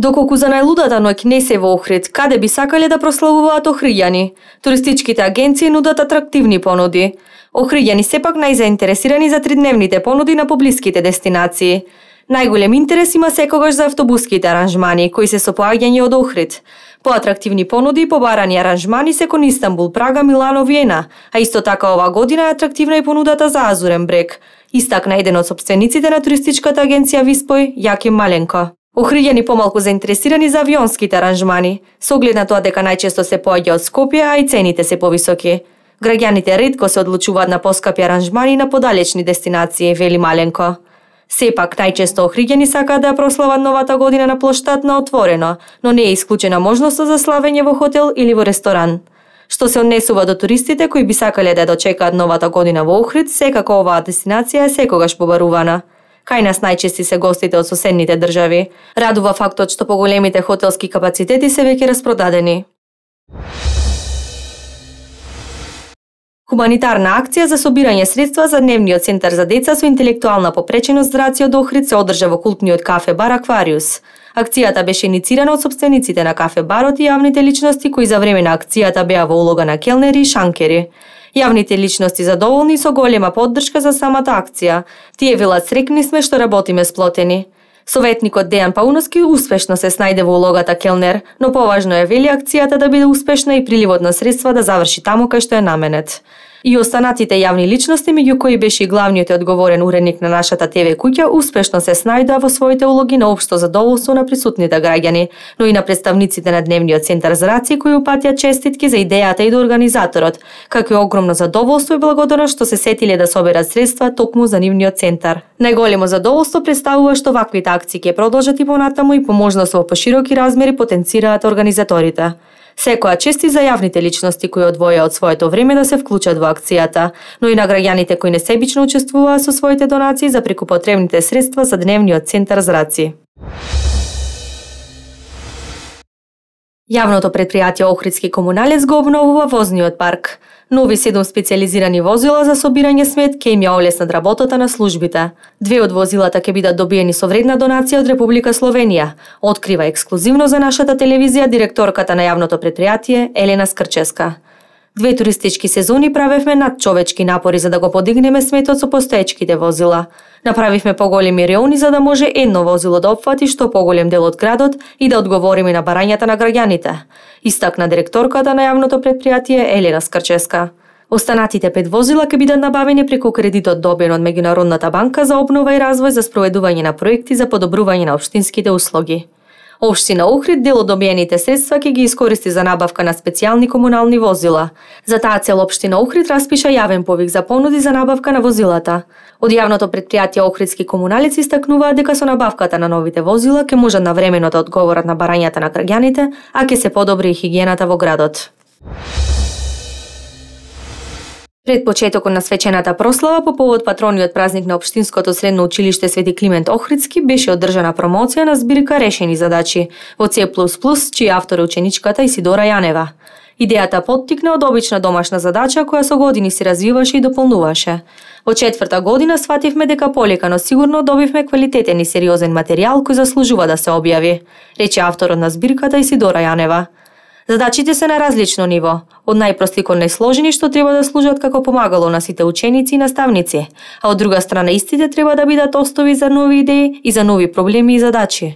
Доколку за најлудата ноќ не се во Охрид, каде би сакале да прославуваат охријани? Туристичките агенции нудат атрактивни понуди. Охријани сепак најзаинтересирани за тридневните понуди на поблиските дестинации. Најголем интерес има секогаш за автобуските аранжмани, кои се со поаѓање од Охрид. Поатрактивни понуди и побарани аранжмани се кон Истанбул, Прага, Милано, Виена, а исто така ова година е атрактивна и понудата за Азурен брег. Истакна еден од собствениците на туристичката агенција Виспој, Јаким Маленко. Охријани помалку заинтересирани за авионските аранжмани, со оглед на тоа дека најчесто се поаѓа од Скопје, а и цените се повисоки. Граѓаните ретко се одлучуваат на поскапи аранжмани на подалечни дестинации, вели Маленко. Сепак, најчесто охриѓани сакаат да прослават новата година на плоштад на отворено, но не е исклучена можноста за славење во хотел или во ресторан. Што се однесува до туристите кои би сакале да дочекаат новата година во Охрид, секако оваа дестинација е секогаш побарувана. Кај нас најчести се гостите од соседните држави. Радува фактот што поголемите хотелски капацитети се веќе распродадени. Хуманитарна акција за собирање средства за дневниот центар за деца со интелектуална попреченост Рацио Дохрид се одржа во култниот кафе бар Аквариус. Акцијата беше иницирана од собствениците на кафе барот и јавните личности кои за време на акцијата беа во улога на келнери и шанкери. Јавните личности задоволни со голема поддршка за самата акција. Тие велат срекни сме што работиме сплотени. Советникот Дејан Пауновски успешно се снајде во улогата Келнер, но поважно е вели акцијата да биде успешна и приливот на средства да заврши таму кај што е наменет. И останатите јавни личности, меѓу кои беше и главниот одговорен уредник на нашата ТВ куќа, успешно се снајдоа во своите улоги на општо задоволство на присутните граѓани, но и на представниците на Дневниот центар за раци кои упатија честитки за идејата и до организаторот, како и огромно задоволство и благодарност што се сетиле да соберат средства токму за нивниот центар. Најголемо задоволство представува што ваквите акции ќе продолжат и понатаму и по можност во пошироки размери потенцираат организаторите. Секоја чести за јавните личности кои одвоја од своето време да се вклучат во акцијата, но и на граѓаните кои несебично учествуваа со своите донации за прекупотребните средства за дневниот центар за рација. Јавното предпријатие Охридски комуналец го обновува возниот парк. Нови седум специализирани возила за собирање смет ке им ја олеснат работата на службите. Две од возилата ќе бидат добиени со вредна донација од Република Словенија, открива ексклузивно за нашата телевизија директорката на јавното предпријатие Елена Скрческа. Две туристички сезони правевме над човечки напори за да го подигнеме сметот со постоечките возила. Направивме поголеми реони за да може едно возило да опфати што поголем дел од градот и да одговориме на барањата на граѓаните, истакна директорката на јавното предпријатие Елена Скрческа. Останатите пет возила ќе бидат набавени преку кредитот добен од Меѓународната банка за обнова и развој за спроведување на проекти за подобрување на општинските услуги. Општина Охрид дел од добиените средства ќе ги искористи за набавка на специјални комунални возила. За таа цел Општина Охрид распиша јавен повик за понуди за набавка на возилата. Од јавното предпријатие Охридски комуналици истакнуваат дека со набавката на новите возила ќе може навремено да одговорат на барањата на граѓаните, а ќе се подобри и хигиената во градот. Пред почетокот на свечената прослава по повод патрониот празник на Обштинското средно училиште Свети Климент Охридски беше одржана промоција на збирка решени задачи во C++, чиј автор е ученичката Исидора Јанева. Идејата поттикна од обична домашна задача која со години се развиваше и дополнуваше. Во четврта година свативме дека полека, но сигурно добивме квалитетен и сериозен материјал кој заслужува да се објави, рече авторот на збирката Исидора Јанева. Задачите се на различно ниво, од најпрости кон најсложени што треба да служат како помагало на сите ученици и наставници, а од друга страна истите треба да бидат остови за нови идеи и за нови проблеми и задачи.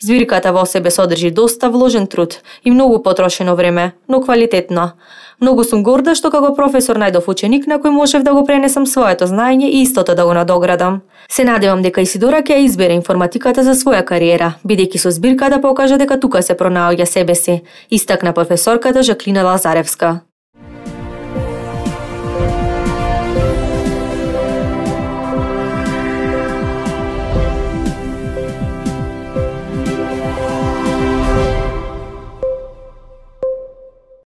Звирката во себе содржи доста вложен труд и многу потрошено време, но квалитетно. Многу сум горда што како професор најдов ученик на кој можев да го пренесам своето знаење и истото да го надоградам. Се надевам дека Исидора ќе избере информатиката за своја кариера, бидејќи со збирка да покаже дека тука се пронаоѓа себе си, истакна професорката Жаклина Лазаревска.